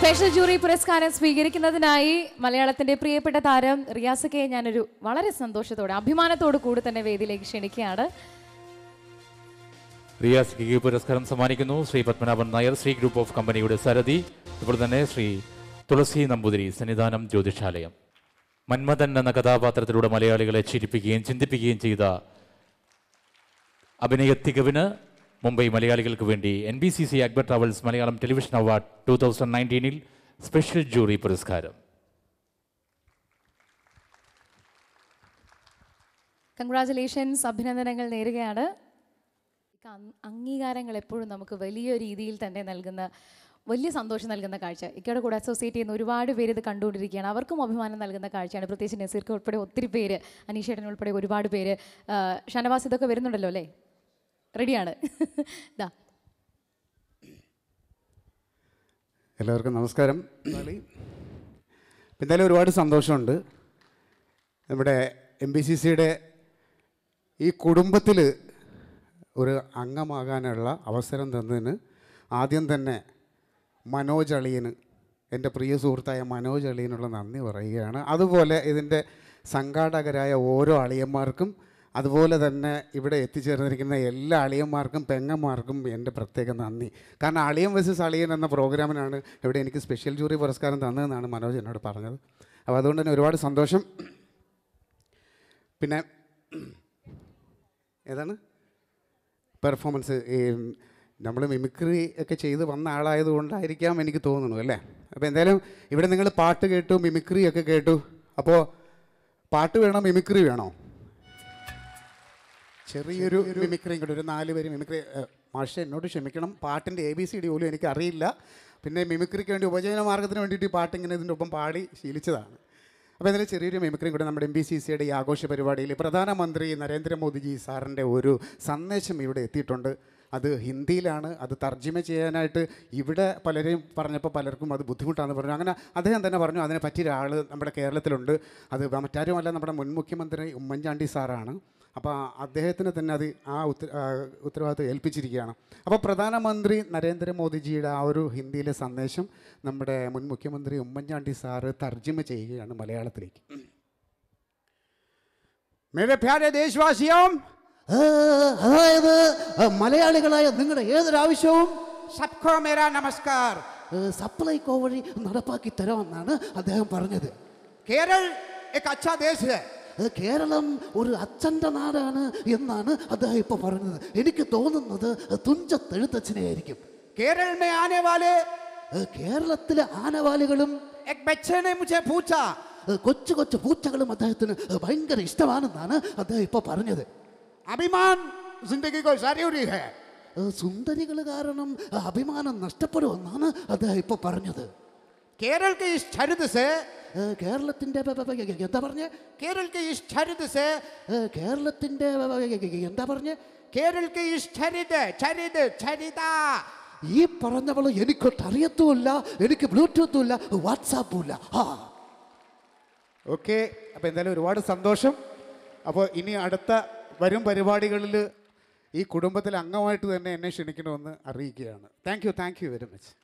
special jury പുരസ്കാരം സ്വീകരിക്കുന്നതിനായി മലയാളത്തിന്റെ പ്രിയപ്പെട്ട താരം റിയാസക്കയെ ഞാനൊരു വളരെ സന്തോഷത്തോടെ അഭിമാനത്തോട് കൂടി തന്നെ വേദിയിലേക്ക് ക്ഷണിക്കുകയാണ് റിയാസക്കയ്ക്ക് പുരസ്കാരം സമ്മാനിക്കുന്നു ശ്രീ പത്മനാഭൻ നായർ ശ്രീ ഗ്രൂപ്പ് ഓഫ് കമ്പനിയുടെ സരതി അതുപോലെ തന്നെ ശ്രീ തുളസി നമ്പൂതിരി സന്നിധാനം ജ്യോതിഷാലയം മന്മഥൻ എന്ന കഥാപാത്രത്തിലൂടെ മലയാളികളെ ചിരിപ്പിക്കുകയും ചിന്തിപ്പിക്കുകയും ചെയ്ത അഭിനയ തികവിന് മുംബൈ മലയാളികൾക്ക് വേണ്ടി N B C C Akbar travels Malayalam television award two thousand നയൻറ്റീനിൽ സ്പെഷ്യൽ ജൂറി പുരസ്കാരം കൺഗ്രാചുലേഷൻസ് അഭിനന്ദനങ്ങൾ നേരുകയാണ് അംഗീകാരങ്ങൾ എപ്പോഴും നമുക്ക് വലിയ രീതിയിൽ തന്നെ നൽകുന്ന വലിയ സന്തോഷം നൽകുന്ന കാഴ്ച ഇക്കയുടെ കൂടെ അസോസിയേറ്റ് ചെയ്യുന്ന ഒരുപാട് പേര് ഇത് കണ്ടുകൊണ്ടിരിക്കുകയാണ് അവർക്കും അഭിമാനം നൽകുന്ന കാഴ്ചയാണ് പ്രത്യേകിച്ച് നസീർക്ക് ഉൾപ്പെടെ ഒത്തിരി പേര് അനീഷേട്ടൻ ഉൾപ്പെടെ ഒരുപാട് പേര് ഷനവാസ് ഇതൊക്കെ വരുന്നുണ്ടല്ലോ അല്ലേ റെഡിയാണ് ഇതാ എല്ലാവർക്കും നമസ്കാരം എന്തായാലും ഒരുപാട് സന്തോഷമുണ്ട് നമ്മുടെ എം ബി സി സിയുടെ ഈ കുടുംബത്തിൽ ഒരു അംഗമാകാനുള്ള അവസരം തന്നതിന് ആദ്യം തന്നെ മനോജ് അളിയന് എൻ്റെ പ്രിയ സുഹൃത്തായ മനോജ് അളിയനുള്ള നന്ദി പറയുകയാണ് അതുപോലെ ഇതിൻ്റെ സംഘാടകരായ ഓരോ അളിയന്മാർക്കും അതുപോലെ തന്നെ ഇവിടെ എത്തിച്ചേർന്നിരിക്കുന്ന എല്ലാ അളിയന്മാർക്കും പെങ്ങന്മാർക്കും എൻ്റെ പ്രത്യേക നന്ദി കാരണം അളിയൻ വേഴ്സസ് അളിയൻ എന്ന പ്രോഗ്രാമിനാണ് ഇവിടെ എനിക്ക് സ്പെഷ്യൽ ജൂറി പുരസ്കാരം തന്നതെന്നാണ് മനോജ് എന്നോട് പറഞ്ഞത് അപ്പോൾ അതുകൊണ്ട് തന്നെ ഒരുപാട് സന്തോഷം പിന്നെ ഏതാണ് പെർഫോമൻസ് ഈ നമ്മൾ മിമിക്രി ഒക്കെ ചെയ്ത് വന്ന കൊണ്ടായിരിക്കാം എനിക്ക് തോന്നുന്നു അല്ലേ അപ്പോൾ എന്തായാലും ഇവിടെ നിങ്ങൾ പാട്ട് കേട്ടു മിമിക്രി ഒക്കെ കേട്ടു അപ്പോൾ പാട്ട് വേണോ മിമിക്രി വേണോ ചെറിയൊരു മിമിക്രിയും കൂടി ഒരു നാല് പേര് മിമിക്രി മാഷ എന്നോട് ക്ഷമിക്കണം പാട്ടിൻ്റെ എ ബി സി ഡി പോലും എനിക്ക് അറിയില്ല പിന്നെ മിമിക്രിക്ക് വേണ്ടി ഉപജീവന മാർഗത്തിന് വേണ്ടിയിട്ട് ഈ ഇങ്ങനെ ഇതിൻ്റെ ഒപ്പം പാടി ശീലിച്ചതാണ് അപ്പോൾ ഇതിൽ ചെറിയൊരു മിമിക്രിയും കൂടെ നമ്മുടെ എം ബി സി സിയുടെ ഈ ആഘോഷ പരിപാടിയിൽ പ്രധാനമന്ത്രി നരേന്ദ്രമോദിജി സാറിൻ്റെ ഒരു സന്ദേശം ഇവിടെ എത്തിയിട്ടുണ്ട് അത് ഹിന്ദിയിലാണ് അത് തർജ്ജിമ ചെയ്യാനായിട്ട് ഇവിടെ പലരെയും പറഞ്ഞപ്പോൾ പലർക്കും അത് ബുദ്ധിമുട്ടാണെന്ന് പറഞ്ഞു അങ്ങനെ അദ്ദേഹം തന്നെ പറഞ്ഞു അതിനെ പറ്റിയ ഒരാൾ നമ്മുടെ കേരളത്തിലുണ്ട് അത് മറ്റാരുമല്ല നമ്മുടെ മുൻ മുഖ്യമന്ത്രി ഉമ്മൻചാണ്ടി സാറാണ് അപ്പോൾ അദ്ദേഹത്തിന് തന്നെ അത് ആ ഉത്തര ഉത്തരവാദിത്വം ഏൽപ്പിച്ചിരിക്കുകയാണ് അപ്പോൾ പ്രധാനമന്ത്രി നരേന്ദ്രമോദിജിയുടെ ആ ഒരു ഹിന്ദിയിലെ സന്ദേശം നമ്മുടെ മുൻ മുഖ്യമന്ത്രി ഉമ്മൻചാണ്ടി സാറ് തർജ്ജിമ ചെയ്യുകയാണ് മലയാളത്തിലേക്ക് മേരെ അതായത് മലയാളികളായ നിങ്ങളുടെ ഏതൊരാവശ്യവും സബ്കോ മേരാ നമസ്കാർ സപ്ലൈകോ വഴി നടപ്പാക്കി തരാമെന്നാണ് അദ്ദേഹം പറഞ്ഞത് കേരൾ എക് അച്ഛാ ദേശ് കേരളം ഒരു അച്ഛൻ്റെ നാടാണ് എന്നാണ് അദ്ദേഹം ഇപ്പോൾ പറയുന്നത് എനിക്ക് തോന്നുന്നത് തുഞ്ചത്തെഴുത്തച്ഛനെ ആയിരിക്കും കേരളമേ ആനവാല് കേരളത്തിലെ ആനവാലുകളും കൊച്ചു കൊച്ചു പൂച്ചകളും അദ്ദേഹത്തിന് ഭയങ്കര ഇഷ്ടമാണെന്നാണ് അദ്ദേഹം ഇപ്പോൾ പറഞ്ഞത് അഭിമാൻ സുന്ദരികൾ കാരണം അഭിമാനം നഷ്ടപ്പെടുമെന്നാണ് അദ്ദേഹം ഇപ്പോൾ പറഞ്ഞത് കേരളത്തിൽ കേരളത്തിൻ്റെ എന്താ പറഞ്ഞ് കേരൾക്ക് ഇഷ്ടരുത് സേ കേരളത്തിൻ്റെ എന്താ പറഞ്ഞ് കേരൾക്ക് ഇഷ്ടരുത് ചരിത് ചരിത ഈ പറഞ്ഞവൾ എനിക്കൊട്ടറിയത്തുമില്ല എനിക്ക് ബ്ലൂടൂത്തും ഇല്ല വാട്സാപ്പും ഇല്ല ആ ഓക്കെ അപ്പോൾ എന്തായാലും ഒരുപാട് സന്തോഷം അപ്പോൾ ഇനി അടുത്ത വരും പരിപാടികളിൽ ഈ കുടുംബത്തിലെ അംഗമായിട്ട് തന്നെ എന്നെ ക്ഷണിക്കണമെന്ന് അറിയിക്കുകയാണ് thank you thank you very much